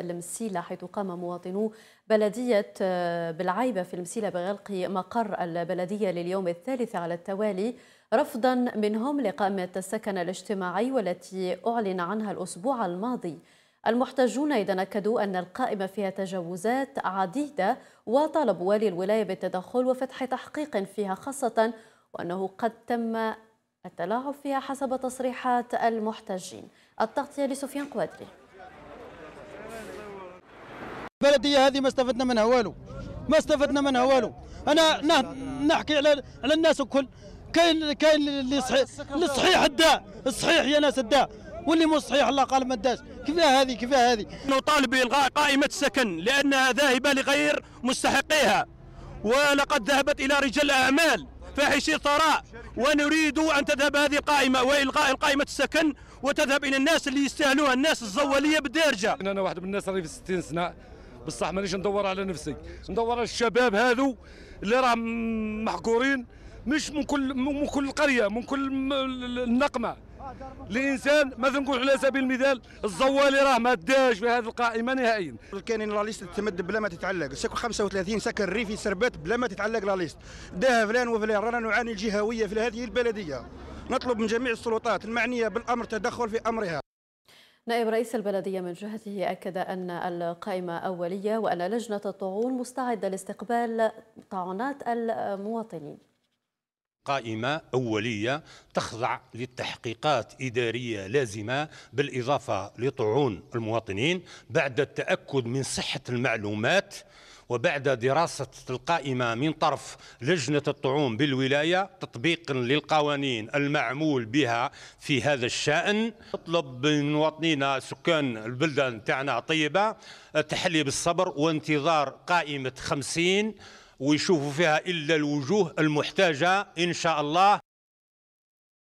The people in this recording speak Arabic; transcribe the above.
المسيلة حيث قام مواطنو بلدية آه، بالعيبة في المسيلة بغلق مقر البلدية لليوم الثالث على التوالي رفضا منهم لقامة السكن الاجتماعي والتي أعلن عنها الأسبوع الماضي المحتجون إذا أكدوا أن القائمة فيها تجاوزات عديدة وطالبوا والي الولاية بالتدخل وفتح تحقيق فيها خاصة وأنه قد تم التلاعب فيها حسب تصريحات المحتجين التغطية لسفيان قوادري البلديه هذه ما استفدنا منها والو ما استفدنا منها والو انا نحكي على على الناس الكل كاين كاين اللي صحيح اللي صحيح الداء الصحيح يا ناس الداء واللي مو صحيح الله قال ما داش كيفاه هذه كيفاه هذه نطالب بالغاء قائمه السكن لانها ذاهبه لغير مستحقيها ولقد ذهبت الى رجال اعمال فاحشي الثراء ونريد ان تذهب هذه القائمه والغاء قائمه السكن وتذهب الى الناس اللي يستاهلوها الناس الزواليه بالدارجه انا واحد من الناس اللي في 60 سنه بصح مانيش ندور على نفسي ندور على الشباب هذو اللي راهم محقورين مش من كل من كل قريه من كل النقمه الانسان مثلا نقول على سبيل المثال الزوالي راه ما داش في هذه القائمه نهائيا كاينين لا ليست تمد بلا ما تتعلق سكن 35 سكن ريفي سربات بلا ما تتعلق لا ليست داها فلان وفلان رانا نعاني الجهويه في هذه البلديه نطلب من جميع السلطات المعنيه بالامر تدخل في امرها نائب رئيس البلدية من جهته أكد أن القائمة أولية وأن لجنة الطعون مستعدة لاستقبال طاعنات المواطنين قائمة أولية تخضع للتحقيقات إدارية لازمة بالإضافة لطعون المواطنين بعد التأكد من صحة المعلومات وبعد دراسة القائمة من طرف لجنة الطعوم بالولاية تطبيقا للقوانين المعمول بها في هذا الشأن نطلب من مواطنينا سكان البلدان تاعنا طيبة التحلي بالصبر وانتظار قائمة خمسين ويشوفوا فيها إلا الوجوه المحتاجة إن شاء الله